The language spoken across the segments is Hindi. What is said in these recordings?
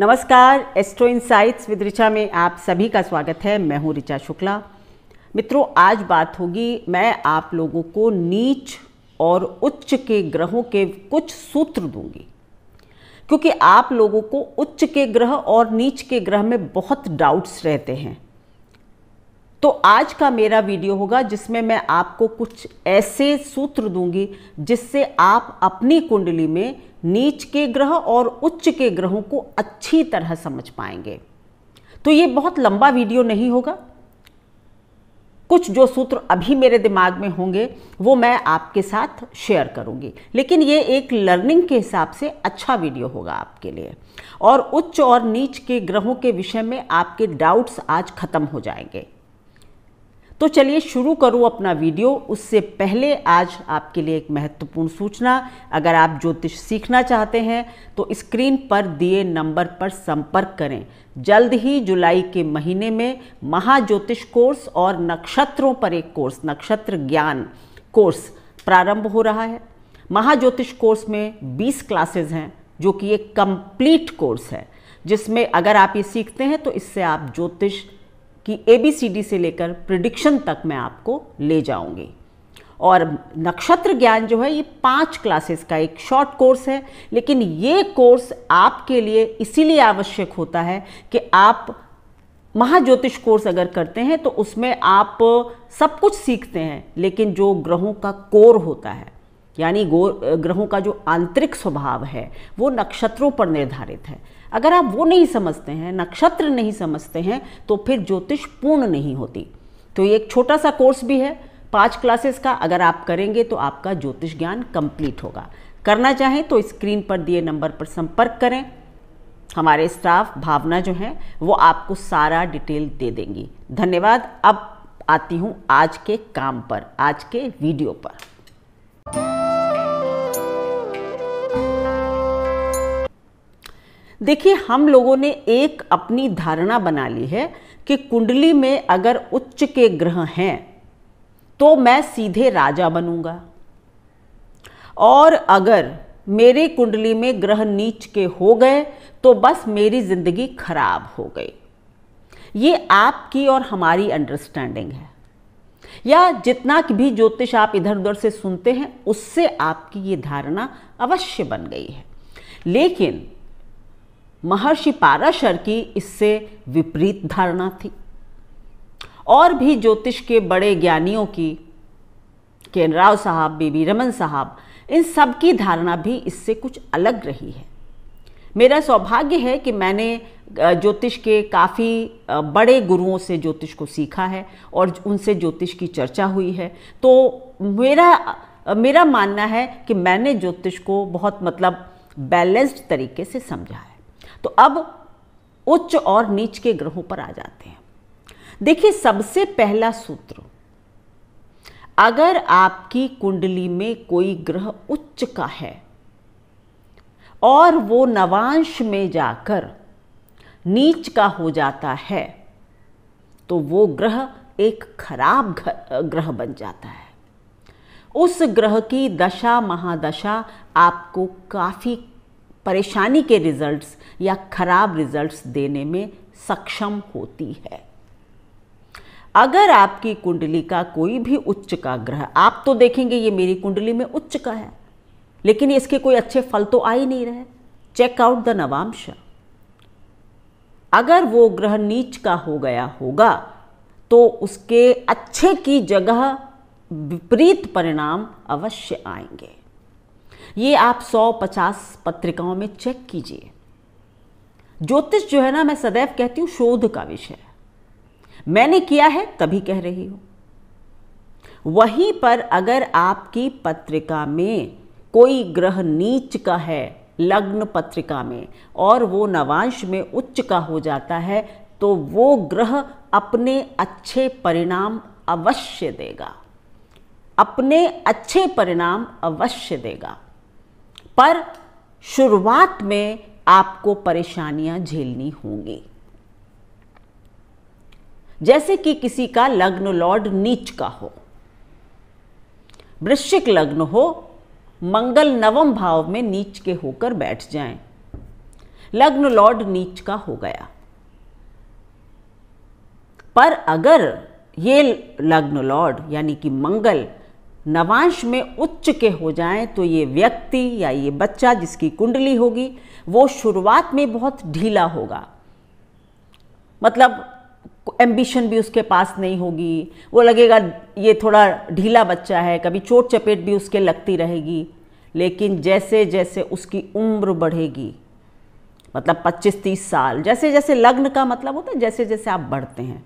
नमस्कार एस्ट्रो इनसाइट्स विद रिचा में आप सभी का स्वागत है मैं हूं रिचा शुक्ला मित्रों आज बात होगी मैं आप लोगों को नीच और उच्च के ग्रहों के कुछ सूत्र दूंगी क्योंकि आप लोगों को उच्च के ग्रह और नीच के ग्रह में बहुत डाउट्स रहते हैं तो आज का मेरा वीडियो होगा जिसमें मैं आपको कुछ ऐसे सूत्र दूंगी जिससे आप अपनी कुंडली में नीच के ग्रह और उच्च के ग्रहों को अच्छी तरह समझ पाएंगे तो ये बहुत लंबा वीडियो नहीं होगा कुछ जो सूत्र अभी मेरे दिमाग में होंगे वो मैं आपके साथ शेयर करूंगी लेकिन ये एक लर्निंग के हिसाब से अच्छा वीडियो होगा आपके लिए और उच्च और नीच के ग्रहों के विषय में आपके डाउट्स आज खत्म हो जाएंगे तो चलिए शुरू करूँ अपना वीडियो उससे पहले आज आपके लिए एक महत्वपूर्ण सूचना अगर आप ज्योतिष सीखना चाहते हैं तो स्क्रीन पर दिए नंबर पर संपर्क करें जल्द ही जुलाई के महीने में महाज्योतिष कोर्स और नक्षत्रों पर एक कोर्स नक्षत्र ज्ञान कोर्स प्रारंभ हो रहा है महाज्योतिष कोर्स में 20 क्लासेस हैं जो कि एक कंप्लीट कोर्स है जिसमें अगर आप ये सीखते हैं तो इससे आप ज्योतिष कि ए बी सी डी से लेकर प्रिडिक्शन तक मैं आपको ले जाऊंगी और नक्षत्र ज्ञान जो है ये पांच क्लासेस का एक शॉर्ट कोर्स है लेकिन ये कोर्स आपके लिए इसीलिए आवश्यक होता है कि आप महाज्योतिष कोर्स अगर करते हैं तो उसमें आप सब कुछ सीखते हैं लेकिन जो ग्रहों का कोर होता है यानी गो ग्रहों का जो आंतरिक स्वभाव है वो नक्षत्रों पर निर्धारित है अगर आप वो नहीं समझते हैं नक्षत्र नहीं समझते हैं तो फिर ज्योतिष पूर्ण नहीं होती तो ये एक छोटा सा कोर्स भी है पांच क्लासेस का अगर आप करेंगे तो आपका ज्योतिष ज्ञान कंप्लीट होगा करना चाहें तो स्क्रीन पर दिए नंबर पर संपर्क करें हमारे स्टाफ भावना जो है वो आपको सारा डिटेल दे देंगी धन्यवाद अब आती हूँ आज के काम पर आज के वीडियो पर देखिए हम लोगों ने एक अपनी धारणा बना ली है कि कुंडली में अगर उच्च के ग्रह हैं तो मैं सीधे राजा बनूंगा और अगर मेरे कुंडली में ग्रह नीच के हो गए तो बस मेरी ज़िंदगी खराब हो गई ये आपकी और हमारी अंडरस्टैंडिंग है या जितना भी ज्योतिष आप इधर उधर से सुनते हैं उससे आपकी ये धारणा अवश्य बन गई है लेकिन महर्षि पाराशर की इससे विपरीत धारणा थी और भी ज्योतिष के बड़े ज्ञानियों की केन राव साहब बीबी रमन साहब इन सब की धारणा भी इससे कुछ अलग रही है मेरा सौभाग्य है कि मैंने ज्योतिष के काफ़ी बड़े गुरुओं से ज्योतिष को सीखा है और उनसे ज्योतिष की चर्चा हुई है तो मेरा मेरा मानना है कि मैंने ज्योतिष को बहुत मतलब बैलेंस्ड तरीके से समझा है तो अब उच्च और नीच के ग्रहों पर आ जाते हैं देखिए सबसे पहला सूत्र अगर आपकी कुंडली में कोई ग्रह उच्च का है और वो नवांश में जाकर नीच का हो जाता है तो वो ग्रह एक खराब ग्रह बन जाता है उस ग्रह की दशा महादशा आपको काफ़ी परेशानी के रिजल्ट्स या खराब रिजल्ट्स देने में सक्षम होती है अगर आपकी कुंडली का कोई भी उच्च का ग्रह आप तो देखेंगे ये मेरी कुंडली में उच्च का है लेकिन इसके कोई अच्छे फल तो आ ही नहीं रहे चेक आउट द नवांश अगर वो ग्रह नीच का हो गया होगा तो उसके अच्छे की जगह विपरीत परिणाम अवश्य आएंगे ये आप 150 पत्रिकाओं में चेक कीजिए ज्योतिष जो है ना मैं सदैव कहती हूं शोध का विषय मैंने किया है तभी कह रही हूं वहीं पर अगर आपकी पत्रिका में कोई ग्रह नीच का है लग्न पत्रिका में और वो नवांश में उच्च का हो जाता है तो वो ग्रह अपने अच्छे परिणाम अवश्य देगा अपने अच्छे परिणाम अवश्य देगा पर शुरुआत में आपको परेशानियां झेलनी होंगी जैसे कि किसी का लग्न लॉर्ड नीच का हो वृश्चिक लग्न हो मंगल नवम भाव में नीच के होकर बैठ जाएं। लग्न लॉर्ड नीच का हो गया पर अगर ये लग्न लॉर्ड यानी कि मंगल नवांश में उच्च के हो जाएं तो ये व्यक्ति या ये बच्चा जिसकी कुंडली होगी वो शुरुआत में बहुत ढीला होगा मतलब एम्बिशन भी उसके पास नहीं होगी वो लगेगा ये थोड़ा ढीला बच्चा है कभी चोट चपेट भी उसके लगती रहेगी लेकिन जैसे जैसे उसकी उम्र बढ़ेगी मतलब 25-30 साल जैसे जैसे लग्न का मतलब होता है जैसे जैसे आप बढ़ते हैं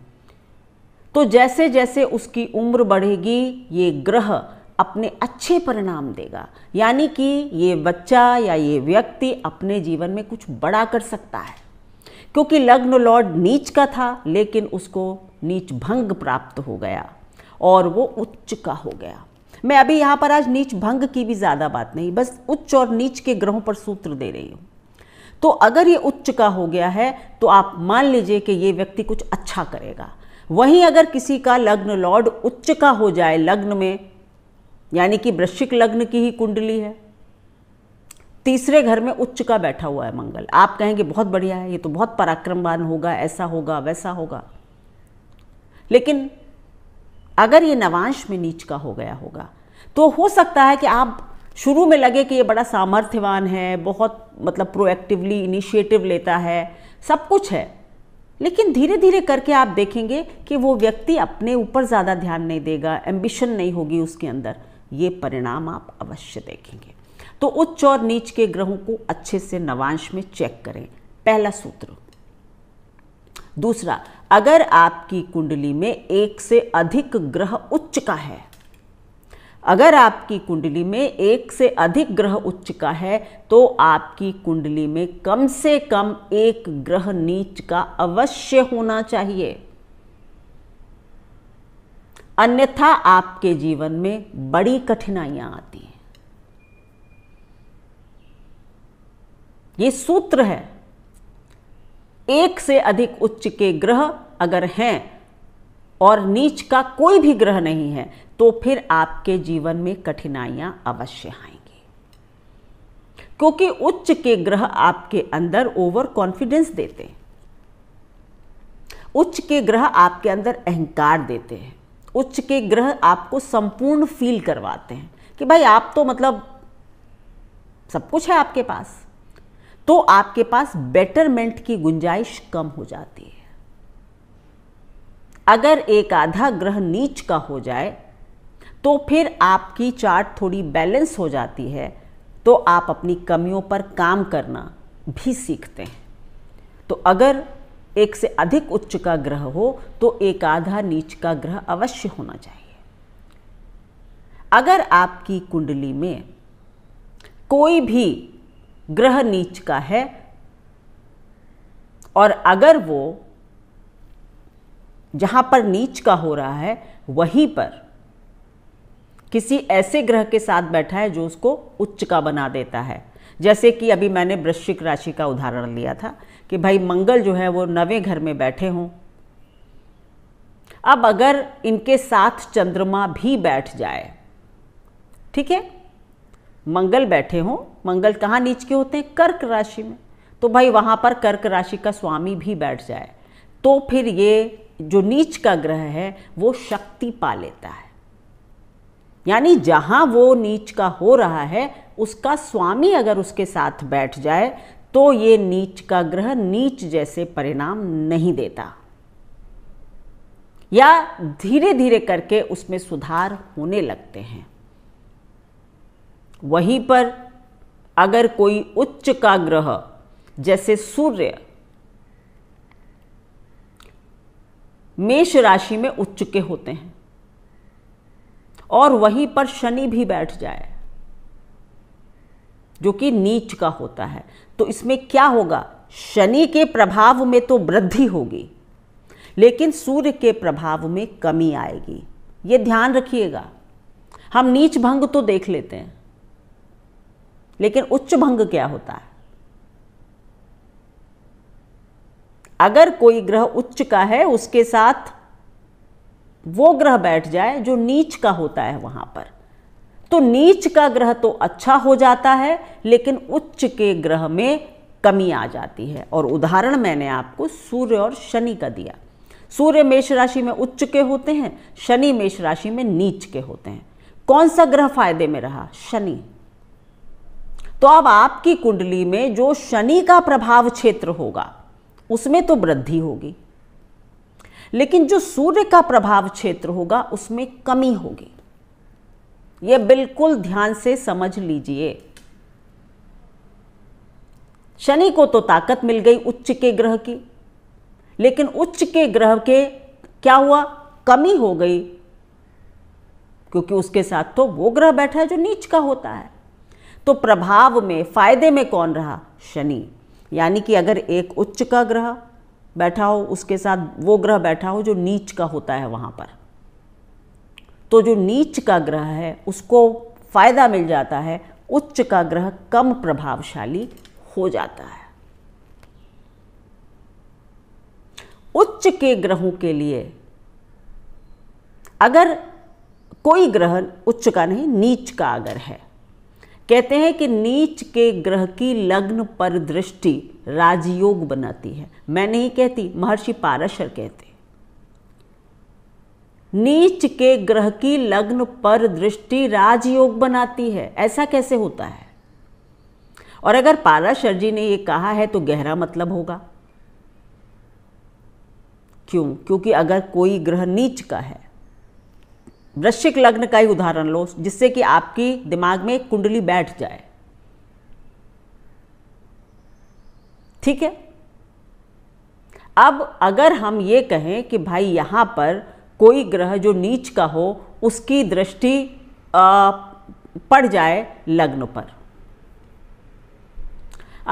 तो जैसे जैसे उसकी उम्र बढ़ेगी ये ग्रह अपने अच्छे परिणाम देगा यानी कि ये बच्चा या ये व्यक्ति अपने जीवन में कुछ बड़ा कर सकता है क्योंकि लग्न लॉर्ड नीच का था लेकिन उसको नीच भंग प्राप्त हो गया और वो उच्च का हो गया मैं अभी यहाँ पर आज नीच भंग की भी ज़्यादा बात नहीं बस उच्च और नीच के ग्रहों पर सूत्र दे रही हूँ तो अगर ये उच्च का हो गया है तो आप मान लीजिए कि ये व्यक्ति कुछ अच्छा करेगा वहीं अगर किसी का लग्न लॉर्ड उच्च का हो जाए लग्न में यानी कि वृश्चिक लग्न की ही कुंडली है तीसरे घर में उच्च का बैठा हुआ है मंगल आप कहेंगे बहुत बढ़िया है ये तो बहुत पराक्रमवान होगा ऐसा होगा वैसा होगा लेकिन अगर ये नवांश में नीच का हो गया होगा तो हो सकता है कि आप शुरू में लगे कि ये बड़ा सामर्थ्यवान है बहुत मतलब प्रोएक्टिवली इनिशिएटिव लेता है सब कुछ है लेकिन धीरे धीरे करके आप देखेंगे कि वो व्यक्ति अपने ऊपर ज़्यादा ध्यान नहीं देगा एम्बिशन नहीं होगी उसके अंदर ये परिणाम आप अवश्य देखेंगे तो उच्च और नीच के ग्रहों को अच्छे से नवांश में चेक करें पहला सूत्र दूसरा अगर आपकी कुंडली में एक से अधिक ग्रह उच्च का है अगर आपकी कुंडली में एक से अधिक ग्रह उच्च का है तो आपकी कुंडली में कम से कम एक ग्रह नीच का अवश्य होना चाहिए अन्यथा आपके जीवन में बड़ी कठिनाइयां आती हैं ये सूत्र है एक से अधिक उच्च के ग्रह अगर हैं और नीच का कोई भी ग्रह नहीं है तो फिर आपके जीवन में कठिनाइयां अवश्य आएंगी क्योंकि उच्च के ग्रह आपके अंदर ओवर कॉन्फिडेंस देते हैं उच्च के ग्रह आपके अंदर अहंकार देते हैं उच्च के ग्रह आपको संपूर्ण फील करवाते हैं कि भाई आप तो मतलब सब कुछ है आपके पास तो आपके पास बेटरमेंट की गुंजाइश कम हो जाती है अगर एक आधा ग्रह नीच का हो जाए तो फिर आपकी चार्ट थोड़ी बैलेंस हो जाती है तो आप अपनी कमियों पर काम करना भी सीखते हैं तो अगर एक से अधिक उच्च का ग्रह हो तो एक आधा नीच का ग्रह अवश्य होना चाहिए अगर आपकी कुंडली में कोई भी ग्रह नीच का है और अगर वो जहां पर नीच का हो रहा है वहीं पर किसी ऐसे ग्रह के साथ बैठा है जो उसको उच्च का बना देता है जैसे कि अभी मैंने वृश्चिक राशि का उदाहरण लिया था कि भाई मंगल जो है वो नवे घर में बैठे हों अब अगर इनके साथ चंद्रमा भी बैठ जाए ठीक है मंगल बैठे हों मंगल कहाँ नीच के होते हैं कर्क राशि में तो भाई वहाँ पर कर्क राशि का स्वामी भी बैठ जाए तो फिर ये जो नीच का ग्रह है वो शक्ति पा लेता है यानी जहाँ वो नीच का हो रहा है उसका स्वामी अगर उसके साथ बैठ जाए तो ये नीच का ग्रह नीच जैसे परिणाम नहीं देता या धीरे धीरे करके उसमें सुधार होने लगते हैं वहीं पर अगर कोई उच्च का ग्रह जैसे सूर्य मेष राशि में उच्च के होते हैं और वहीं पर शनि भी बैठ जाए जो कि नीच का होता है तो इसमें क्या होगा शनि के प्रभाव में तो वृद्धि होगी लेकिन सूर्य के प्रभाव में कमी आएगी ये ध्यान रखिएगा हम नीच भंग तो देख लेते हैं लेकिन उच्च भंग क्या होता है अगर कोई ग्रह उच्च का है उसके साथ वो ग्रह बैठ जाए जो नीच का होता है वहां पर तो नीच का ग्रह तो अच्छा हो जाता है लेकिन उच्च के ग्रह में कमी आ जाती है और उदाहरण मैंने आपको सूर्य और शनि का दिया सूर्य मेष राशि में उच्च के होते हैं शनि मेष राशि में नीच के होते हैं कौन सा ग्रह फायदे में रहा शनि तो अब आपकी कुंडली में जो शनि का प्रभाव क्षेत्र होगा उसमें तो वृद्धि होगी लेकिन जो सूर्य का प्रभाव क्षेत्र होगा उसमें कमी होगी यह बिल्कुल ध्यान से समझ लीजिए शनि को तो ताकत मिल गई उच्च के ग्रह की लेकिन उच्च के ग्रह के क्या हुआ कमी हो गई क्योंकि उसके साथ तो वो ग्रह बैठा है जो नीच का होता है तो प्रभाव में फायदे में कौन रहा शनि यानी कि अगर एक उच्च का ग्रह बैठा हो उसके साथ वो ग्रह बैठा हो जो नीच का होता है वहां पर तो जो नीच का ग्रह है उसको फायदा मिल जाता है उच्च का ग्रह कम प्रभावशाली हो जाता है उच्च के ग्रहों के लिए अगर कोई ग्रह उच्च का नहीं नीच का अगर है कहते हैं कि नीच के ग्रह की लग्न पर दृष्टि राजयोग बनाती है मैं नहीं कहती महर्षि पाराशर कहते नीच के ग्रह की लग्न पर दृष्टि राजयोग बनाती है ऐसा कैसे होता है और अगर पाराशर जी ने यह कहा है तो गहरा मतलब होगा क्यों क्योंकि अगर कोई ग्रह नीच का है वृश्चिक लग्न का ही उदाहरण लो जिससे कि आपकी दिमाग में कुंडली बैठ जाए ठीक है अब अगर हम ये कहें कि भाई यहां पर कोई ग्रह जो नीच का हो उसकी दृष्टि पड़ जाए लग्न पर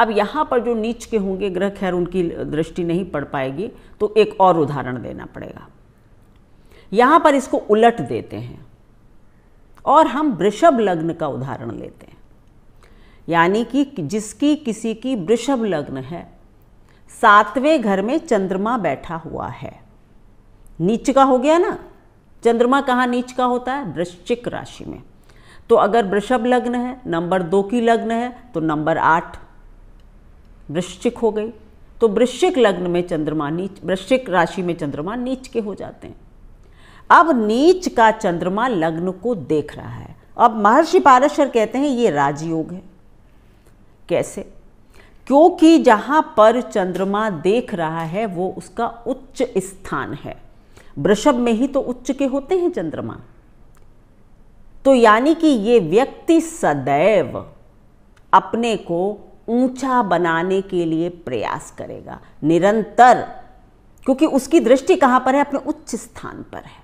अब यहां पर जो नीच के होंगे ग्रह खैर उनकी दृष्टि नहीं पड़ पाएगी तो एक और उदाहरण देना पड़ेगा यहां पर इसको उलट देते हैं और हम वृषभ लग्न का उदाहरण लेते हैं यानी कि जिसकी किसी की वृषभ लग्न है सातवें घर में चंद्रमा बैठा हुआ है नीच का हो गया ना चंद्रमा कहाँ नीच का होता है वृश्चिक राशि में तो अगर वृषभ लग्न है नंबर दो की लग्न है तो नंबर आठ वृश्चिक हो गई तो वृश्चिक लग्न में चंद्रमा नीच वृश्चिक राशि में चंद्रमा नीच के हो जाते हैं अब नीच का चंद्रमा लग्न को देख रहा है अब महर्षि पारसर कहते हैं ये राजयोग है कैसे क्योंकि जहां पर चंद्रमा देख रहा है वो उसका उच्च स्थान है वृषभ में ही तो उच्च के होते हैं चंद्रमा तो यानी कि ये व्यक्ति सदैव अपने को ऊंचा बनाने के लिए प्रयास करेगा निरंतर क्योंकि उसकी दृष्टि कहां पर है अपने उच्च स्थान पर है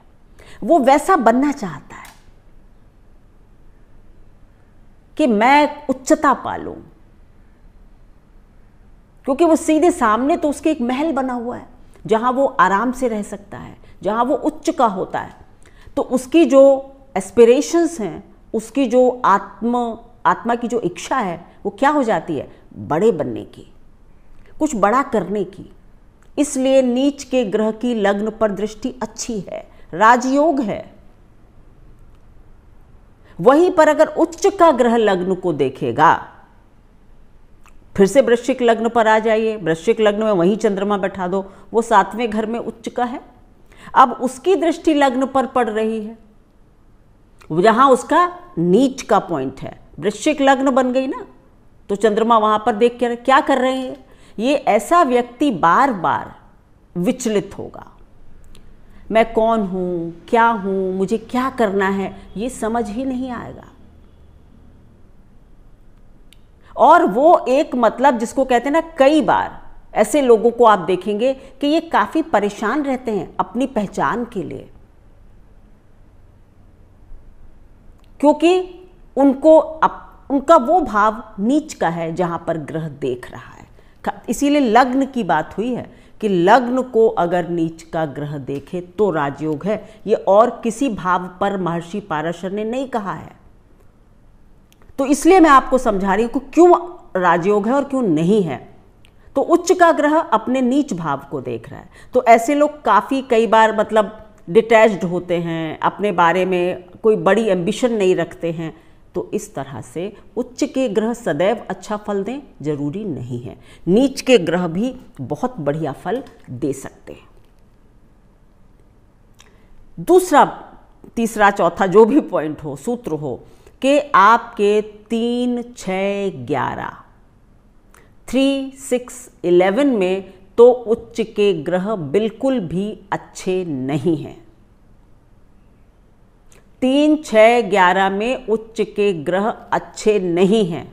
वो वैसा बनना चाहता है कि मैं उच्चता पालू क्योंकि वो सीधे सामने तो उसके एक महल बना हुआ है जहां वो आराम से रह सकता है जहां वो उच्च का होता है तो उसकी जो एस्पिरेशंस हैं उसकी जो आत्म आत्मा की जो इच्छा है वो क्या हो जाती है बड़े बनने की कुछ बड़ा करने की इसलिए नीच के ग्रह की लग्न पर दृष्टि अच्छी है राजयोग है वहीं पर अगर उच्च का ग्रह लग्न को देखेगा फिर से वृश्चिक लग्न पर आ जाइए वृश्चिक लग्न में वहीं चंद्रमा बैठा दो वो सातवें घर में उच्च का है अब उसकी दृष्टि लग्न पर पड़ रही है जहां उसका नीच का पॉइंट है वृश्चिक लग्न बन गई ना तो चंद्रमा वहां पर देख कर क्या कर रहे हैं ये ऐसा व्यक्ति बार बार विचलित होगा मैं कौन हूँ क्या हूँ मुझे क्या करना है ये समझ ही नहीं आएगा और वो एक मतलब जिसको कहते हैं ना कई बार ऐसे लोगों को आप देखेंगे कि ये काफ़ी परेशान रहते हैं अपनी पहचान के लिए क्योंकि उनको अप, उनका वो भाव नीच का है जहां पर ग्रह देख रहा है इसीलिए लग्न की बात हुई है कि लग्न को अगर नीच का ग्रह देखे तो राजयोग है ये और किसी भाव पर महर्षि पाराशर ने नहीं कहा है तो इसलिए मैं आपको समझा रही हूं क्यों राजयोग है और क्यों नहीं है तो उच्च का ग्रह अपने नीच भाव को देख रहा है तो ऐसे लोग काफ़ी कई बार मतलब डिटैच्ड होते हैं अपने बारे में कोई बड़ी एम्बिशन नहीं रखते हैं तो इस तरह से उच्च के ग्रह सदैव अच्छा फल दें जरूरी नहीं है नीच के ग्रह भी बहुत बढ़िया फल दे सकते हैं दूसरा तीसरा चौथा जो भी पॉइंट हो सूत्र हो कि आपके तीन छ ग्यारह थ्री सिक्स इलेवन में तो उच्च के ग्रह बिल्कुल भी अच्छे नहीं हैं तीन छ ग्यारह में उच्च के ग्रह अच्छे नहीं हैं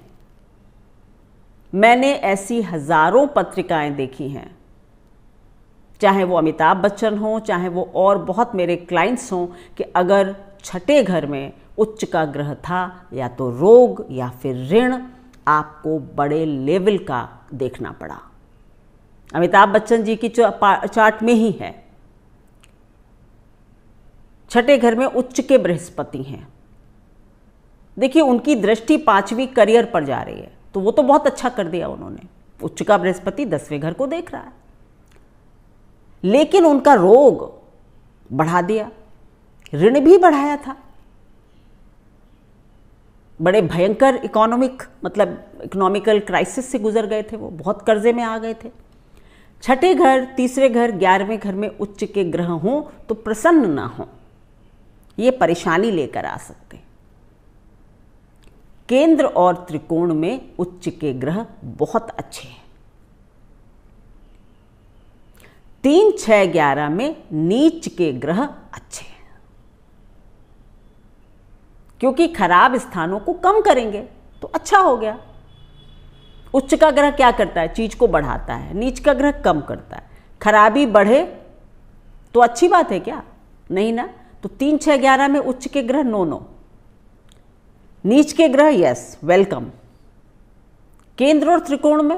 मैंने ऐसी हज़ारों पत्रिकाएं देखी हैं चाहे वो अमिताभ बच्चन हो चाहे वो और बहुत मेरे क्लाइंट्स हों कि अगर छठे घर में उच्च का ग्रह था या तो रोग या फिर ऋण आपको बड़े लेवल का देखना पड़ा अमिताभ बच्चन जी की चार्ट में ही है छठे घर में उच्च के बृहस्पति हैं देखिए उनकी दृष्टि पांचवी करियर पर जा रही है तो वो तो बहुत अच्छा कर दिया उन्होंने उच्च का बृहस्पति दसवें घर को देख रहा है लेकिन उनका रोग बढ़ा दिया ऋण भी बढ़ाया था बड़े भयंकर इकोनॉमिक मतलब इकोनॉमिकल क्राइसिस से गुजर गए थे वो बहुत कर्जे में आ गए थे छठे घर तीसरे घर ग्यारहवें घर में उच्च के ग्रह हों तो प्रसन्न ना हों ये परेशानी लेकर आ सकते केंद्र और त्रिकोण में उच्च के ग्रह बहुत अच्छे हैं तीन छ ग्यारह में नीच के ग्रह अच्छे हैं क्योंकि खराब स्थानों को कम करेंगे तो अच्छा हो गया उच्च का ग्रह क्या करता है चीज को बढ़ाता है नीच का ग्रह कम करता है खराबी बढ़े तो अच्छी बात है क्या नहीं ना तो तीन छह ग्यारह में उच्च के ग्रह नो नो नीच के ग्रह यस वेलकम केंद्र और त्रिकोण में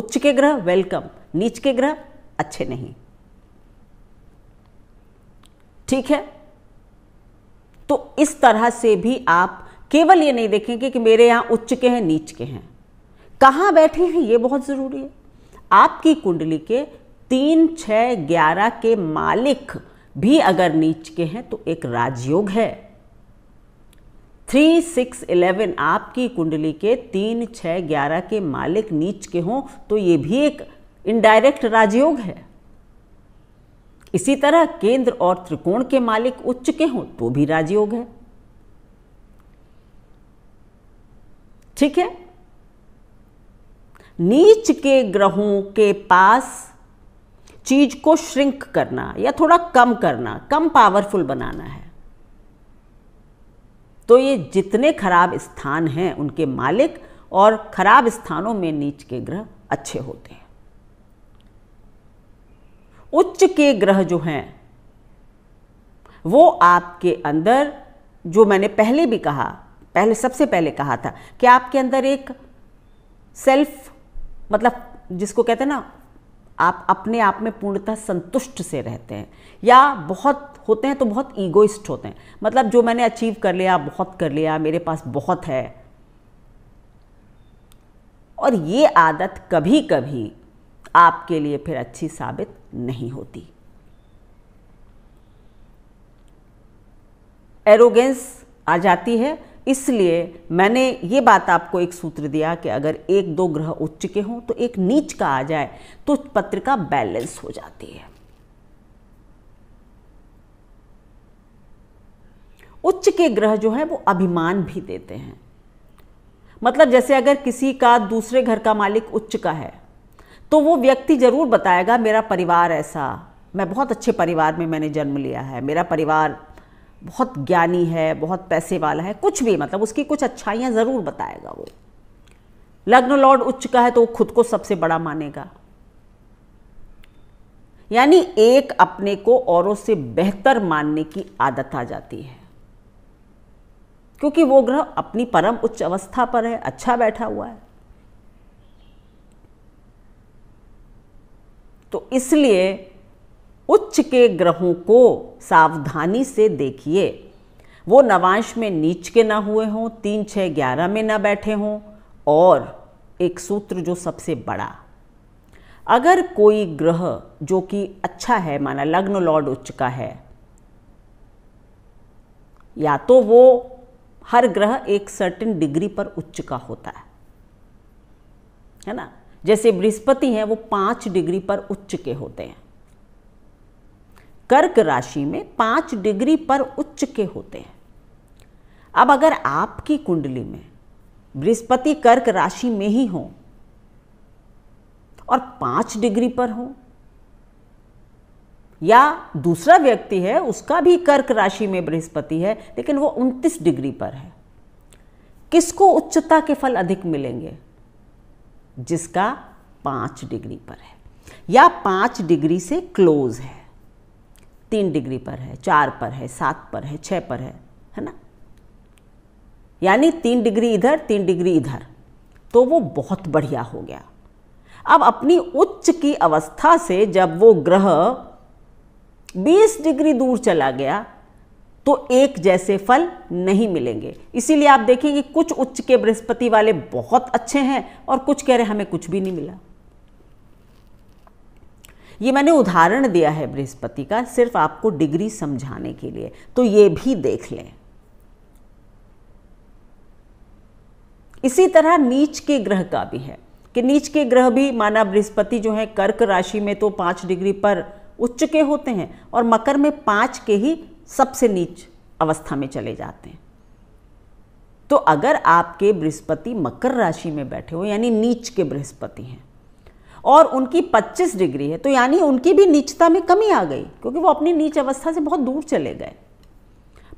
उच्च के ग्रह वेलकम नीच के ग्रह अच्छे नहीं ठीक है तो इस तरह से भी आप केवल ये नहीं देखेंगे कि मेरे यहां उच्च के हैं नीच के हैं कहां बैठे हैं ये बहुत ज़रूरी है आपकी कुंडली के तीन छह ग्यारह के मालिक भी अगर नीच के हैं तो एक राजयोग है थ्री सिक्स इलेवन आपकी कुंडली के तीन छ ग्यारह के मालिक नीच के हों तो ये भी एक इनडायरेक्ट राजयोग है इसी तरह केंद्र और त्रिकोण के मालिक उच्च के हों तो भी राजयोग है ठीक है नीच के ग्रहों के पास चीज़ को श्रिंक करना या थोड़ा कम करना कम पावरफुल बनाना है तो ये जितने खराब स्थान हैं उनके मालिक और खराब स्थानों में नीच के ग्रह अच्छे होते हैं उच्च के ग्रह जो हैं वो आपके अंदर जो मैंने पहले भी कहा पहले सबसे पहले कहा था कि आपके अंदर एक सेल्फ मतलब जिसको कहते हैं ना आप अपने आप में पूर्णतः संतुष्ट से रहते हैं या बहुत होते हैं तो बहुत ईगोइस्ट होते हैं मतलब जो मैंने अचीव कर लिया बहुत कर लिया मेरे पास बहुत है और ये आदत कभी कभी आपके लिए फिर अच्छी साबित नहीं होती एरोगेंस आ जाती है इसलिए मैंने ये बात आपको एक सूत्र दिया कि अगर एक दो ग्रह उच्च के हों तो एक नीच का आ जाए तो पत्रिका बैलेंस हो जाती है उच्च के ग्रह जो है वो अभिमान भी देते हैं मतलब जैसे अगर किसी का दूसरे घर का मालिक उच्च का है तो वो व्यक्ति ज़रूर बताएगा मेरा परिवार ऐसा मैं बहुत अच्छे परिवार में मैंने जन्म लिया है मेरा परिवार बहुत ज्ञानी है बहुत पैसे वाला है कुछ भी मतलब उसकी कुछ अच्छाइयाँ ज़रूर बताएगा वो लग्न लॉर्ड उच्च का है तो वो खुद को सबसे बड़ा मानेगा यानी एक अपने को औरों से बेहतर मानने की आदत आ जाती है क्योंकि वो ग्रह अपनी परम उच्च अवस्था पर है अच्छा बैठा हुआ है तो इसलिए उच्च के ग्रहों को सावधानी से देखिए वो नवांश में नीच के ना हुए हों तीन छः ग्यारह में ना बैठे हों और एक सूत्र जो सबसे बड़ा अगर कोई ग्रह जो कि अच्छा है माना लग्न लॉर्ड उच्च का है या तो वो हर ग्रह एक सर्टेन डिग्री पर उच्च का होता है है ना जैसे बृहस्पति हैं वो पांच डिग्री पर उच्च के होते हैं कर्क राशि में पाँच डिग्री पर उच्च के होते हैं अब अगर आपकी कुंडली में बृहस्पति कर्क राशि में ही हो और पाँच डिग्री पर हो या दूसरा व्यक्ति है उसका भी कर्क राशि में बृहस्पति है लेकिन वो 29 डिग्री पर है किसको उच्चता के फल अधिक मिलेंगे जिसका पाँच डिग्री पर है या पाँच डिग्री से क्लोज है तीन डिग्री पर है चार पर है सात पर है छः पर है है ना यानी तीन डिग्री इधर तीन डिग्री इधर तो वो बहुत बढ़िया हो गया अब अपनी उच्च की अवस्था से जब वो ग्रह 20 डिग्री दूर चला गया तो एक जैसे फल नहीं मिलेंगे इसीलिए आप देखेंगे कुछ उच्च के बृहस्पति वाले बहुत अच्छे हैं और कुछ कह रहे हमें कुछ भी नहीं मिला ये मैंने उदाहरण दिया है बृहस्पति का सिर्फ आपको डिग्री समझाने के लिए तो ये भी देख लें इसी तरह नीच के ग्रह का भी है कि नीच के ग्रह भी माना बृहस्पति जो है कर्क राशि में तो पांच डिग्री पर उच्च के होते हैं और मकर में पांच के ही सबसे नीच अवस्था में चले जाते हैं तो अगर आपके बृहस्पति मकर राशि में बैठे हो यानी नीच के बृहस्पति हैं और उनकी 25 डिग्री है तो यानी उनकी भी नीचता में कमी आ गई क्योंकि वो अपनी नीच अवस्था से बहुत दूर चले गए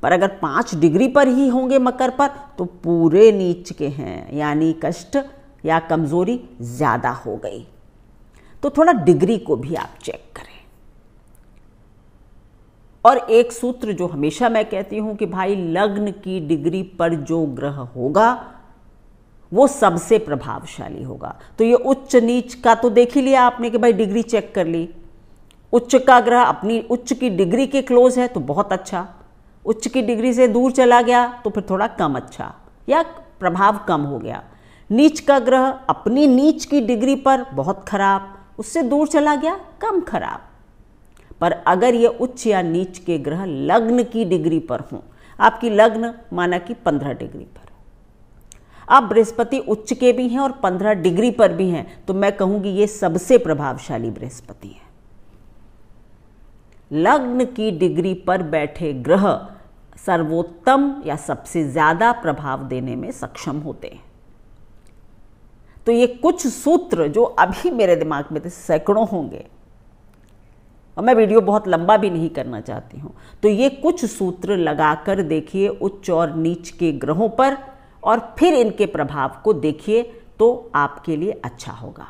पर अगर पाँच डिग्री पर ही होंगे मकर पर तो पूरे नीच के हैं यानी कष्ट या कमज़ोरी ज़्यादा हो गई तो थोड़ा डिग्री को भी आप चेक करें और एक सूत्र जो हमेशा मैं कहती हूँ कि भाई लग्न की डिग्री पर जो ग्रह होगा वो सबसे प्रभावशाली होगा तो ये उच्च नीच का तो देख ही लिया आपने कि भाई डिग्री चेक कर ली उच्च का ग्रह अपनी उच्च की डिग्री के क्लोज है तो बहुत अच्छा उच्च की डिग्री से दूर चला गया तो फिर थोड़ा कम अच्छा या प्रभाव कम हो गया नीच का ग्रह अपनी नीच की डिग्री पर बहुत खराब उससे दूर चला गया कम खराब पर अगर ये उच्च या नीच के ग्रह लग्न की डिग्री पर हों आपकी लग्न माना कि पंद्रह डिग्री पर अब बृहस्पति उच्च के भी हैं और 15 डिग्री पर भी हैं तो मैं कहूंगी ये सबसे प्रभावशाली बृहस्पति है लग्न की डिग्री पर बैठे ग्रह सर्वोत्तम या सबसे ज़्यादा प्रभाव देने में सक्षम होते हैं तो ये कुछ सूत्र जो अभी मेरे दिमाग में थे सैकड़ों होंगे और मैं वीडियो बहुत लंबा भी नहीं करना चाहती हूँ तो ये कुछ सूत्र लगाकर देखिए उच्च और नीच के ग्रहों पर और फिर इनके प्रभाव को देखिए तो आपके लिए अच्छा होगा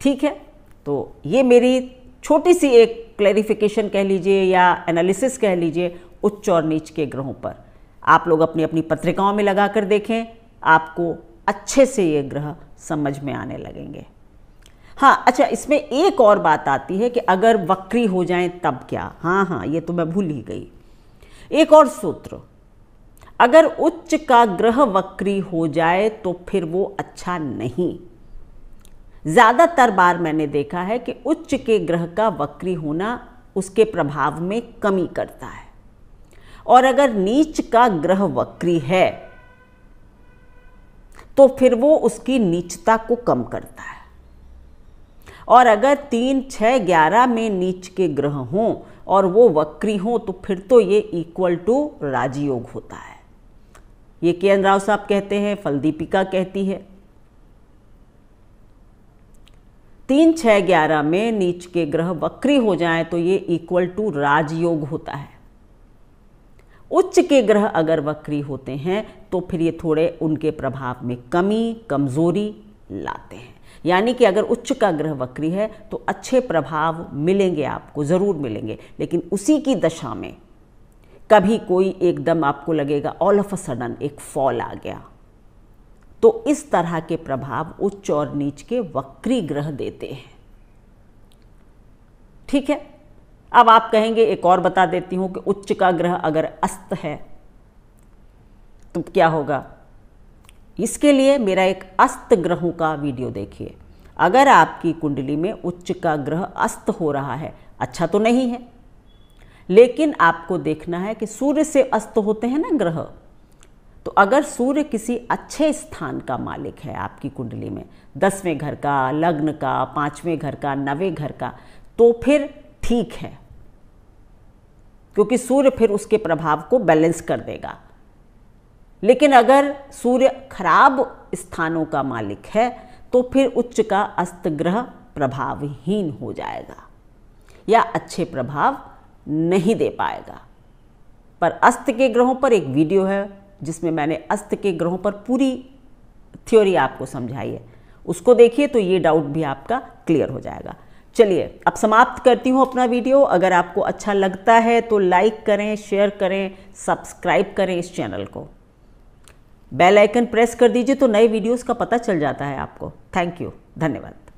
ठीक है तो ये मेरी छोटी सी एक क्लैरिफिकेशन कह लीजिए या एनालिसिस कह लीजिए उच्च और नीच के ग्रहों पर आप लोग अपनी अपनी पत्रिकाओं में लगा कर देखें आपको अच्छे से ये ग्रह समझ में आने लगेंगे हाँ अच्छा इसमें एक और बात आती है कि अगर वक्री हो जाएं तब क्या हाँ हाँ ये तो मैं भूल ही गई एक और सूत्र अगर उच्च का ग्रह वक्री हो जाए तो फिर वो अच्छा नहीं ज़्यादातर बार मैंने देखा है कि उच्च के ग्रह का वक्री होना उसके प्रभाव में कमी करता है और अगर नीच का ग्रह वक्री है तो फिर वो उसकी नीचता को कम करता है और अगर तीन छः ग्यारह में नीच के ग्रह हों और वो वक्री हों तो फिर तो ये इक्वल टू राजयोग होता है ये के एन राव साहब कहते हैं फलदीपिका कहती है तीन छह ग्यारह में नीच के ग्रह वक्री हो जाएं तो ये इक्वल टू राजयोग होता है उच्च के ग्रह अगर वक्री होते हैं तो फिर ये थोड़े उनके प्रभाव में कमी कमजोरी लाते हैं यानी कि अगर उच्च का ग्रह वक्री है तो अच्छे प्रभाव मिलेंगे आपको ज़रूर मिलेंगे लेकिन उसी की दशा में कभी कोई एकदम आपको लगेगा ऑल ऑफ अ सडन एक फॉल आ गया तो इस तरह के प्रभाव उच्च और नीच के वक्री ग्रह देते हैं ठीक है अब आप कहेंगे एक और बता देती हूं कि उच्च का ग्रह अगर अस्त है तो क्या होगा इसके लिए मेरा एक अस्त ग्रहों का वीडियो देखिए अगर आपकी कुंडली में उच्च का ग्रह अस्त हो रहा है अच्छा तो नहीं है लेकिन आपको देखना है कि सूर्य से अस्त होते हैं ना ग्रह तो अगर सूर्य किसी अच्छे स्थान का मालिक है आपकी कुंडली में दसवें घर का लग्न का पांचवें घर का नवे घर का तो फिर ठीक है क्योंकि सूर्य फिर उसके प्रभाव को बैलेंस कर देगा लेकिन अगर सूर्य खराब स्थानों का मालिक है तो फिर उच्च का अस्त ग्रह प्रभावहीन हो जाएगा या अच्छे प्रभाव नहीं दे पाएगा पर अस्त के ग्रहों पर एक वीडियो है जिसमें मैंने अस्त के ग्रहों पर पूरी थ्योरी आपको समझाई है उसको देखिए तो ये डाउट भी आपका क्लियर हो जाएगा चलिए अब समाप्त करती हूँ अपना वीडियो अगर आपको अच्छा लगता है तो लाइक करें शेयर करें सब्सक्राइब करें इस चैनल को बेल आइकन प्रेस कर दीजिए तो नए वीडियोस का पता चल जाता है आपको थैंक यू धन्यवाद